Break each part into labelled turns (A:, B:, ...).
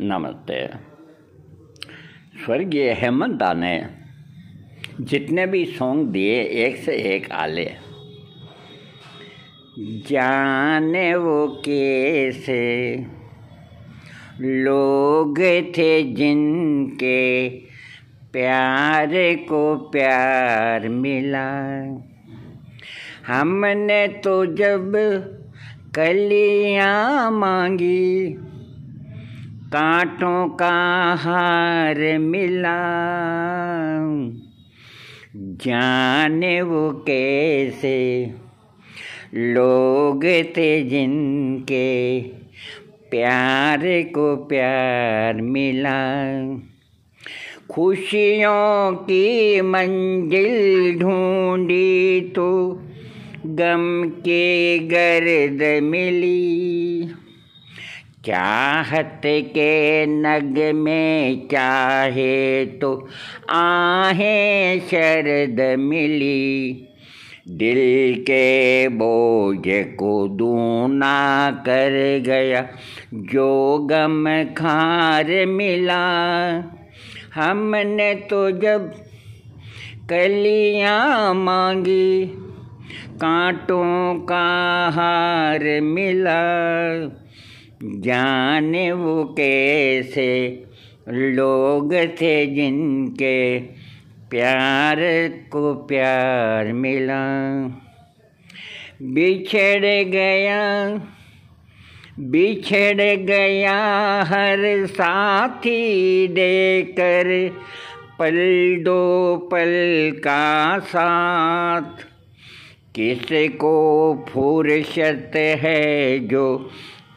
A: नमस्ते स्वर्गीय हेमंता ने जितने भी सॉन्ग दिए एक से एक आले जाने वो कैसे लोग थे जिनके प्यार को प्यार मिला हमने तो जब कलियाँ मांगी कांटों का हार मिला जाने वो कैसे लोग थे जिनके प्यार को प्यार मिला खुशियों की मंजिल ढूंढी तो गम के गर्द मिली चाहत के नग में चाहे तो आहे शरद मिली दिल के बोझ को दूना कर गया जो गम खार मिला हमने तो जब कलियाँ मांगी कांटों का हार मिला जाने वो कैसे लोग थे जिनके प्यार को प्यार मिला बिछड़ गया बिछड़ गया हर साथी देकर पल दो पल का साथ किसको फुर्सत है जो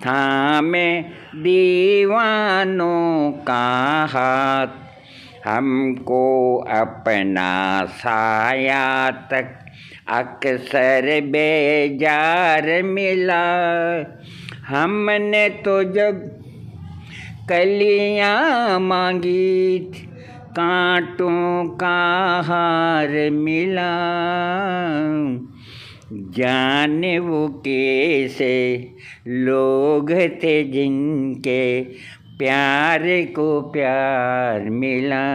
A: था में दीवानों का हाथ हमको अपना साया तक अक्सर बेजार मिला हमने तो जब कलियाँ मांगी कांटों का हार मिला जान वो कैसे लोग थे जिनके प्यार को प्यार मिला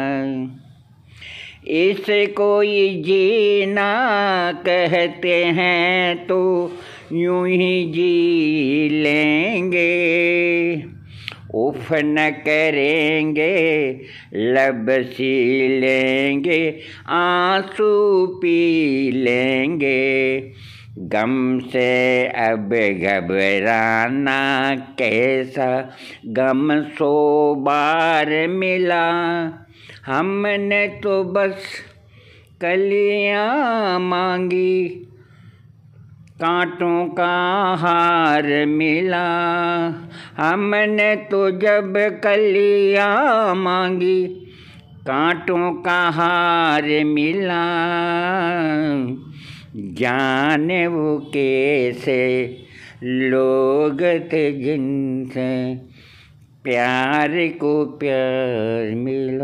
A: इस कोई जीना कहते हैं तो यूं ही जी लेंगे उफ न करेंगे लब सी लेंगे आंसू पी लेंगे गम से अब घबराना कैसा गम सो बार मिला हमने तो बस कलियाँ मांगी कांटों का हार मिला हमने तो जब कलिया मांगी कांटों का हार मिला ज्ञान वो कैसे लोग थे जिनसे प्यार को प्यार मिला